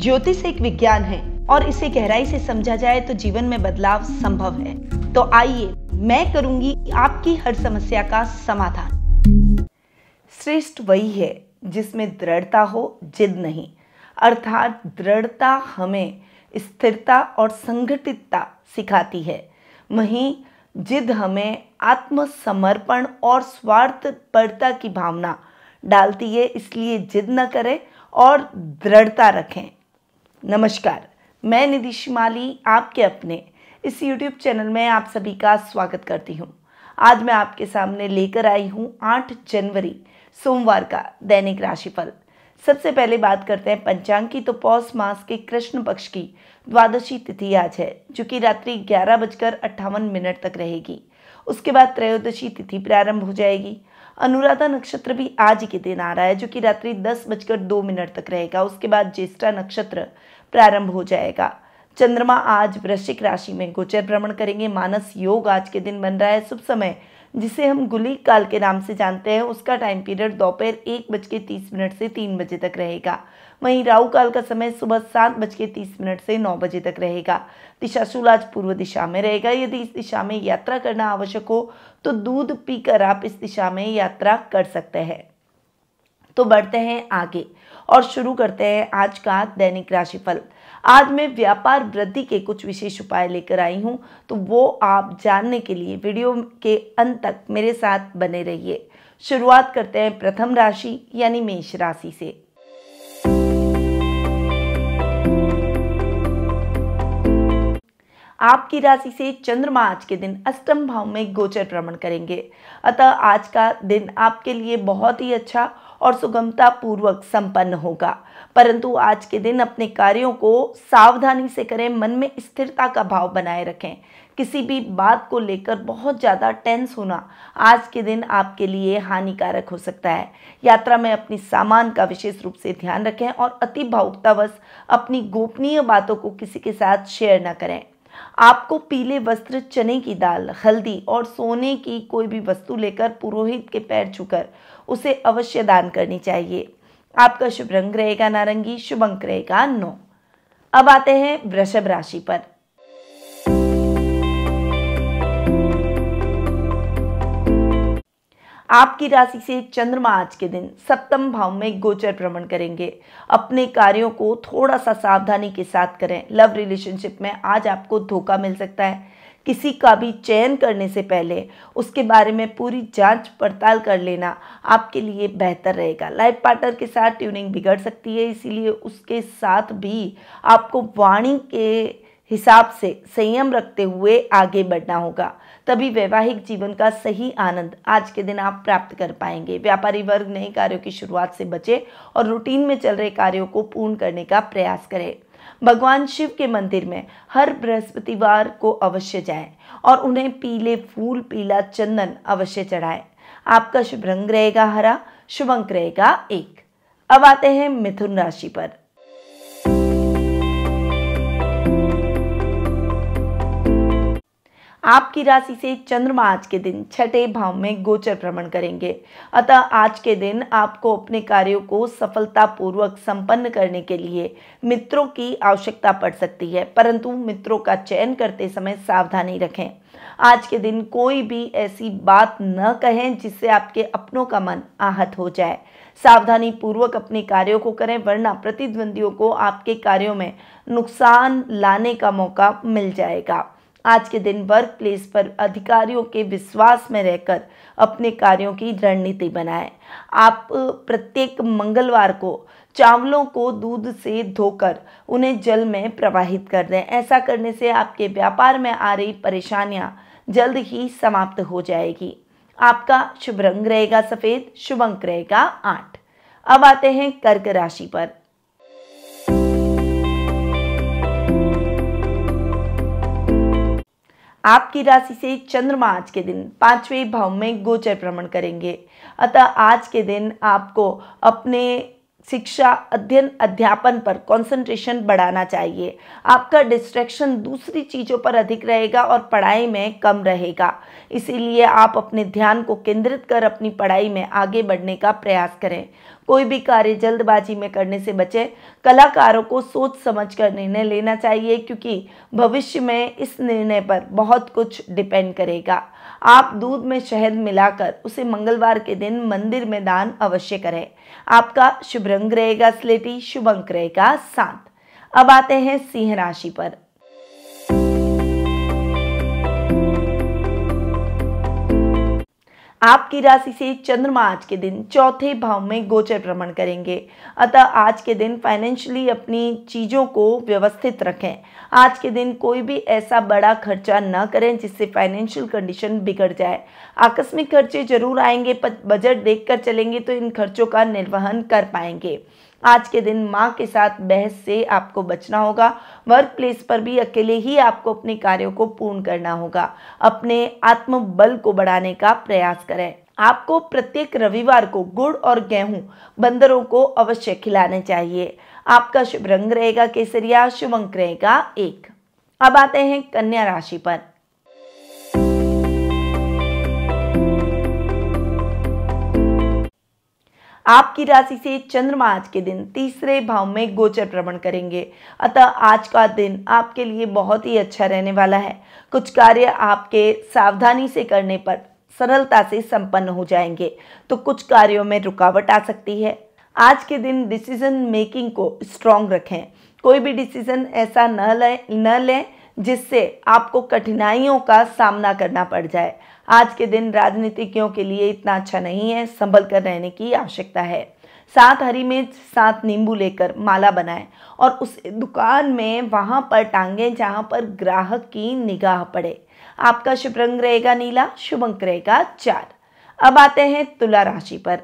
ज्योतिष एक विज्ञान है और इसे गहराई से समझा जाए तो जीवन में बदलाव संभव है तो आइए मैं करूंगी आपकी हर समस्या का समाधान श्रेष्ठ वही है जिसमें दृढ़ता हो जिद नहीं अर्थात दृढ़ता हमें स्थिरता और संगठितता सिखाती है वहीं जिद हमें आत्मसमर्पण और स्वार्थपरता की भावना डालती है इसलिए जिद न करें और दृढ़ता रखें नमस्कार मैं निधि शिमाली आपके अपने इस YouTube चैनल में आप सभी का स्वागत करती हूँ आज मैं आपके सामने लेकर आई हूँ 8 जनवरी सोमवार का दैनिक राशिफल सबसे पहले बात करते हैं पंचांग की तो पौष मास के कृष्ण पक्ष की द्वादशी तिथि आज है जो कि रात्रि ग्यारह बजकर अट्ठावन मिनट तक रहेगी उसके बाद त्रयोदशी तिथि प्रारंभ हो जाएगी अनुराधा नक्षत्र भी आज के दिन आ रहा है जो कि रात्रि दस बजकर दो मिनट तक रहेगा उसके बाद ज्येष्ठा नक्षत्र प्रारंभ हो जाएगा चंद्रमा आज वृश्चिक राशि में गोचर भ्रमण करेंगे मानस योग आज के दिन बन रहा है शुभ समय जिसे हम गुली काल के नाम से जानते हैं उसका टाइम पीरियड दोपहर एक बज के तीस मिनट से तीन बजे तक रहेगा वहीं राहु काल का समय सुबह सात बज के तीस मिनट से नौ बजे तक रहेगा दिशाशूल आज पूर्व दिशा में रहेगा यदि इस दिशा में यात्रा करना आवश्यक हो तो दूध पीकर आप इस दिशा में यात्रा कर सकते हैं तो बढ़ते हैं आगे और शुरू करते हैं आज का दैनिक राशिफल आज मैं व्यापार वृद्धि के कुछ विशेष उपाय लेकर आई हूं तो वो आप जानने के लिए वीडियो के अंत तक मेरे साथ बने रहिए शुरुआत करते हैं प्रथम राशि यानी मेष राशि से आपकी राशि से चंद्रमा आज के दिन अष्टम भाव में गोचर भ्रमण करेंगे अतः आज का दिन आपके लिए बहुत ही अच्छा और सुगमता पूर्वक संपन्न होगा परंतु आज के दिन अपने कार्यों को सावधानी से करें मन में स्थिरता का भाव बनाए रखें किसी भी बात को लेकर बहुत ज़्यादा टेंस होना आज के दिन आपके लिए हानिकारक हो सकता है यात्रा में अपनी सामान का विशेष रूप से ध्यान रखें और अति भावुकतावश अपनी गोपनीय बातों को किसी के साथ शेयर न करें आपको पीले वस्त्र चने की दाल हल्दी और सोने की कोई भी वस्तु लेकर पुरोहित के पैर छूकर उसे अवश्य दान करनी चाहिए आपका शुभ रंग रहेगा नारंगी शुभ अंक रहेगा नौ अब आते हैं वृषभ राशि पर आपकी राशि से चंद्रमा आज के दिन सप्तम भाव में गोचर भ्रमण करेंगे अपने कार्यों को थोड़ा सा सावधानी के साथ करें लव रिलेशनशिप में आज आपको धोखा मिल सकता है किसी का भी चयन करने से पहले उसके बारे में पूरी जांच पड़ताल कर लेना आपके लिए बेहतर रहेगा लाइफ पार्टनर के साथ ट्यूनिंग बिगड़ सकती है इसीलिए उसके साथ भी आपको वाणी के हिसाब से संयम रखते हुए आगे बढ़ना होगा तभी वैवाहिक जीवन का सही आनंद आज के दिन आप प्राप्त कर पाएंगे व्यापारी वर्ग नए कार्यों की शुरुआत से बचे और रूटीन में चल रहे कार्यों को पूर्ण करने का प्रयास करें भगवान शिव के मंदिर में हर बृहस्पतिवार को अवश्य जाएं और उन्हें पीले फूल पीला चंदन अवश्य चढ़ाएं आपका शुभ रंग रहेगा हरा शुभ अंक रहेगा एक अब आते हैं मिथुन राशि पर आपकी राशि से चंद्रमा आज के दिन छठे भाव में गोचर भ्रमण करेंगे अतः आज के दिन आपको अपने कार्यों को सफलतापूर्वक संपन्न करने के लिए मित्रों की आवश्यकता पड़ सकती है परंतु मित्रों का चयन करते समय सावधानी रखें आज के दिन कोई भी ऐसी बात न कहें जिससे आपके अपनों का मन आहत हो जाए सावधानी पूर्वक अपने कार्यों को करें वरना प्रतिद्वंदियों को आपके कार्यों में नुकसान लाने का मौका मिल जाएगा आज के दिन वर्क प्लेस पर अधिकारियों के विश्वास में रहकर अपने कार्यों की रणनीति बनाएं आप प्रत्येक मंगलवार को चावलों को दूध से धोकर उन्हें जल में प्रवाहित कर दें ऐसा करने से आपके व्यापार में आ रही परेशानियां जल्द ही समाप्त हो जाएगी आपका शुभ रंग रहेगा सफ़ेद शुभ अंक रहेगा आठ अब आते हैं कर्क राशि पर आपकी राशि से चंद्रमा आज के दिन पांचवें भाव में गोचर भ्रमण करेंगे अतः आज के दिन आपको अपने शिक्षा अध्ययन अध्यापन पर कंसंट्रेशन बढ़ाना चाहिए आपका डिस्ट्रैक्शन दूसरी चीज़ों पर अधिक रहेगा और पढ़ाई में कम रहेगा इसीलिए आप अपने ध्यान को केंद्रित कर अपनी पढ़ाई में आगे बढ़ने का प्रयास करें कोई भी कार्य जल्दबाजी में करने से बचें कलाकारों को सोच समझ कर निर्णय लेना चाहिए क्योंकि भविष्य में इस निर्णय पर बहुत कुछ डिपेंड करेगा आप दूध में शहद मिलाकर उसे मंगलवार के दिन मंदिर में दान अवश्य करें आपका शुभ रंग रहेगा स्लेटी शुभ अंक रहेगा सात अब आते हैं सिंह राशि पर आपकी राशि से चंद्रमा आज के दिन चौथे भाव में गोचर भ्रमण करेंगे अतः आज के दिन फाइनेंशियली अपनी चीज़ों को व्यवस्थित रखें आज के दिन कोई भी ऐसा बड़ा खर्चा न करें जिससे फाइनेंशियल कंडीशन बिगड़ जाए आकस्मिक खर्चे जरूर आएंगे पर बजट देखकर चलेंगे तो इन खर्चों का निर्वहन कर पाएंगे आज के दिन माँ के साथ बहस से आपको बचना होगा वर्क प्लेस पर भी अकेले ही आपको अपने कार्यों को पूर्ण करना होगा अपने आत्मबल को बढ़ाने का प्रयास करें आपको प्रत्येक रविवार को गुड़ और गेहूं बंदरों को अवश्य खिलाने चाहिए आपका शुभ रंग रहेगा केसरिया शुभ अंक रहेगा एक अब आते हैं कन्या राशि पर आपकी राशि से चंद्रमा आज के दिन तीसरे भाव में गोचर भ्रमण करेंगे अतः आज का दिन आपके लिए बहुत ही अच्छा रहने वाला है कुछ कार्य आपके सावधानी से करने पर सरलता से संपन्न हो जाएंगे तो कुछ कार्यों में रुकावट आ सकती है आज के दिन डिसीजन मेकिंग को स्ट्रांग रखें कोई भी डिसीजन ऐसा न लें न लें जिससे आपको कठिनाइयों का सामना करना पड़ जाए आज के दिन राजनीतिज्ञों के लिए इतना अच्छा नहीं है संभल कर रहने की आवश्यकता है सात हरी मिर्च सात नींबू लेकर माला बनाए और उस दुकान में वहाँ पर टांगे जहाँ पर ग्राहक की निगाह पड़े आपका शुभ रंग रहेगा नीला शुभ अंक रहेगा चार अब आते हैं तुला राशि पर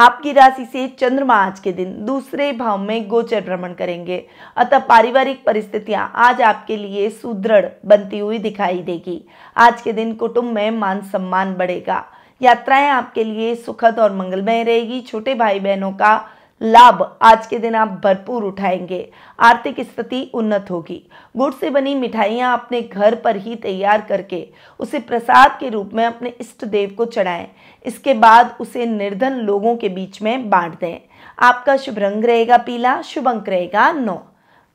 आपकी राशि से चंद्रमा आज के दिन दूसरे भाव में गोचर भ्रमण करेंगे अतः पारिवारिक परिस्थितियां आज आपके लिए सुदृढ़ बनती हुई दिखाई देगी आज के दिन कुटुंब में मान सम्मान बढ़ेगा यात्राएं आपके लिए सुखद और मंगलमय रहेगी छोटे भाई बहनों का लाभ आज के दिन आप भरपूर उठाएंगे आर्थिक स्थिति उन्नत होगी गुड़ से बनी मिठाइयाँ अपने घर पर ही तैयार करके उसे प्रसाद के रूप में अपने इष्ट देव को चढ़ाएं इसके बाद उसे निर्धन लोगों के बीच में बांट दें आपका शुभ रंग रहेगा पीला शुभ अंक रहेगा नौ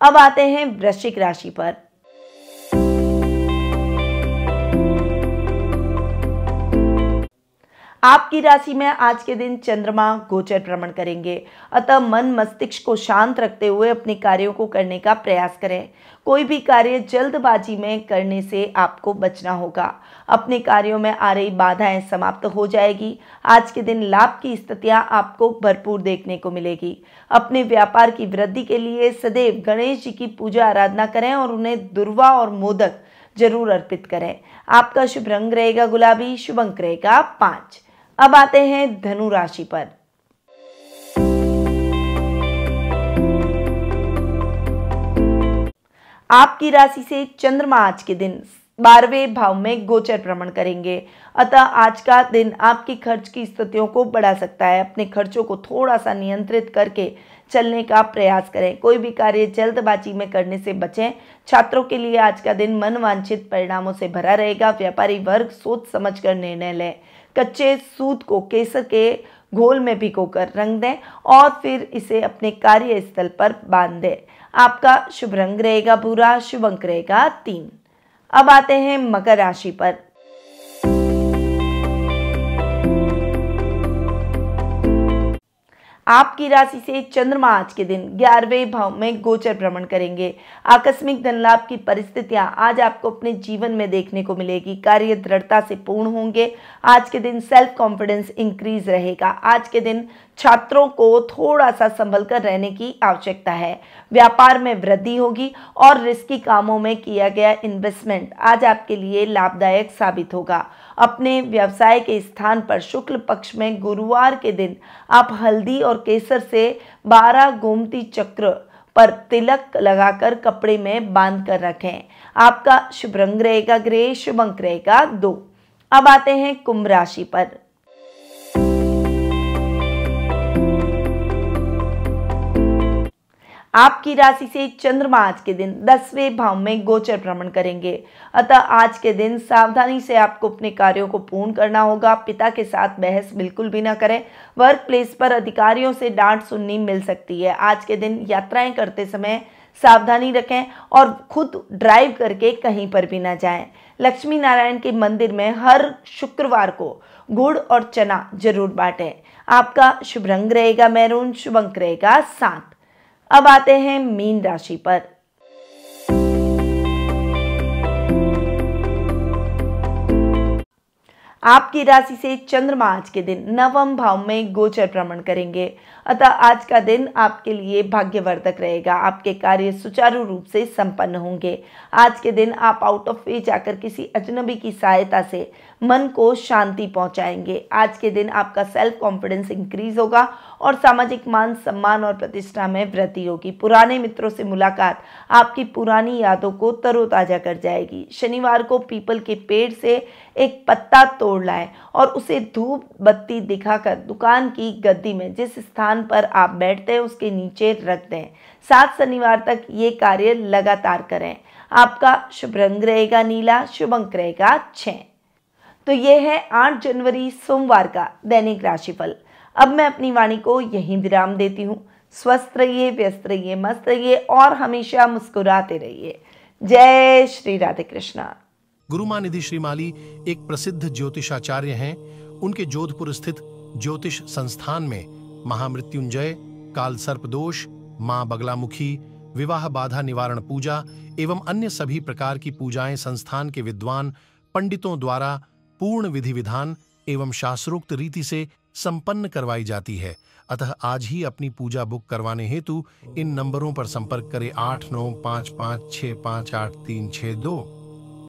अब आते हैं वृश्चिक राशि पर आपकी राशि में आज के दिन चंद्रमा गोचर भ्रमण करेंगे अतः मन मस्तिष्क को शांत रखते हुए अपने कार्यों को करने का प्रयास करें कोई भी कार्य जल्दबाजी में करने से आपको बचना होगा अपने कार्यों में आ रही बाधाएं समाप्त हो जाएगी आज के दिन लाभ की स्थितियां आपको भरपूर देखने को मिलेगी अपने व्यापार की वृद्धि के लिए सदैव गणेश जी की पूजा आराधना करें और उन्हें दुर्वा और मोदक जरूर अर्पित करें आपका शुभ रंग रहेगा गुलाबी शुभ अंक रहेगा पाँच अब आते हैं धनु राशि पर आपकी राशि से चंद्रमा आज के दिन बारहवें भाव में गोचर भ्रमण करेंगे अतः आज का दिन आपके खर्च की स्थितियों को बढ़ा सकता है अपने खर्चों को थोड़ा सा नियंत्रित करके चलने का प्रयास करें कोई भी कार्य जल्दबाजी में करने से बचें छात्रों के लिए आज का दिन मनवांछित परिणामों से भरा रहेगा व्यापारी वर्ग सोच समझ कर निर्णय लें कच्चे सूत को केसर के घोल में भिगोकर रंग दें और फिर इसे अपने कार्य स्थल पर बांध दें आपका शुभ रंग रहेगा भूरा शुभ अंक रहेगा तीन अब आते हैं मकर राशि पर आपकी राशि से चंद्रमा आज के दिन ग्यारहवें भाव में गोचर भ्रमण करेंगे आकस्मिक धन लाभ की परिस्थितियां आज आपको अपने जीवन में देखने को मिलेगी कार्य दृढ़ता से पूर्ण होंगे आज के दिन सेल्फ कॉन्फिडेंस इंक्रीज रहेगा आज के दिन छात्रों को थोड़ा सा संभल कर रहने की आवश्यकता है व्यापार में वृद्धि होगी और रिस्की कामों में किया गया इन्वेस्टमेंट आज आपके लिए लाभदायक साबित होगा अपने व्यवसाय के स्थान पर शुक्ल पक्ष में गुरुवार के दिन आप हल्दी और केसर से बारह गोमती चक्र पर तिलक लगाकर कपड़े में बांध कर रखें आपका शुभ रंग रहेगा ग्रह शुभ अंक रहेगा दो अब आते हैं कुंभ राशि पर आपकी राशि से चंद्रमा आज के दिन दसवें भाव में गोचर भ्रमण करेंगे अतः आज के दिन सावधानी से आपको अपने कार्यों को पूर्ण करना होगा पिता के साथ बहस बिल्कुल भी ना करें वर्क प्लेस पर अधिकारियों से डांट सुननी मिल सकती है आज के दिन यात्राएं करते समय सावधानी रखें और खुद ड्राइव करके कहीं पर भी ना जाएं। लक्ष्मी नारायण के मंदिर में हर शुक्रवार को गुड़ और चना जरूर बांटें आपका शुभ रंग रहेगा मैरून शुभ अंक रहेगा सात अब आते हैं मीन राशि पर आपकी राशि से चंद्रमा आज के दिन नवम भाव में गोचर भ्रमण करेंगे अतः आज का दिन आपके लिए भाग्यवर्धक रहेगा आपके कार्य सुचारू रूप से संपन्न होंगे आज के दिन आप आउट ऑफ वे जाकर किसी अजनबी की सहायता से मन को शांति पहुंचाएंगे आज के दिन आपका सेल्फ कॉन्फिडेंस इंक्रीज होगा और सामाजिक मान सम्मान और प्रतिष्ठा में वृद्धि होगी पुराने मित्रों से मुलाकात आपकी पुरानी यादों को तरोताज़ा कर जाएगी शनिवार को पीपल के पेड़ से एक पत्ता तोड़ लाए और उसे धूप बत्ती दिखाकर दुकान की गद्दी में जिस स्थान पर आप बैठते हैं उसके नीचे रख दें सात शनिवार तक ये कार्य लगातार करें आपका शुभ रंग रहेगा नीला शुभ अंक रहेगा छः तो ये है आठ जनवरी सोमवार का दैनिक राशिफल अब मैं अपनी वाणी को यहीं विराम देती हूँ स्वस्थ रहिए व्यस्त रहिए मस्त रहिए और हमेशा मुस्कुराते रहिए जय श्री राधे कृष्णा गुरु मानिधि श्रीमाली एक प्रसिद्ध ज्योतिषाचार्य हैं उनके जोधपुर स्थित ज्योतिष संस्थान में महामृत्युंजय काल सर्प दोष माँ बगलामुखी विवाह बाधा निवारण पूजा एवं अन्य सभी प्रकार की पूजाएं संस्थान के विद्वान पंडितों द्वारा पूर्ण विधि विधान एवं शास्त्रोक्त रीति से संपन्न करवाई जाती है अतः आज ही अपनी पूजा बुक करवाने हेतु इन नंबरों पर संपर्क करें आठ नौ पाँच पाँच छः पाँच आठ तीन छः दो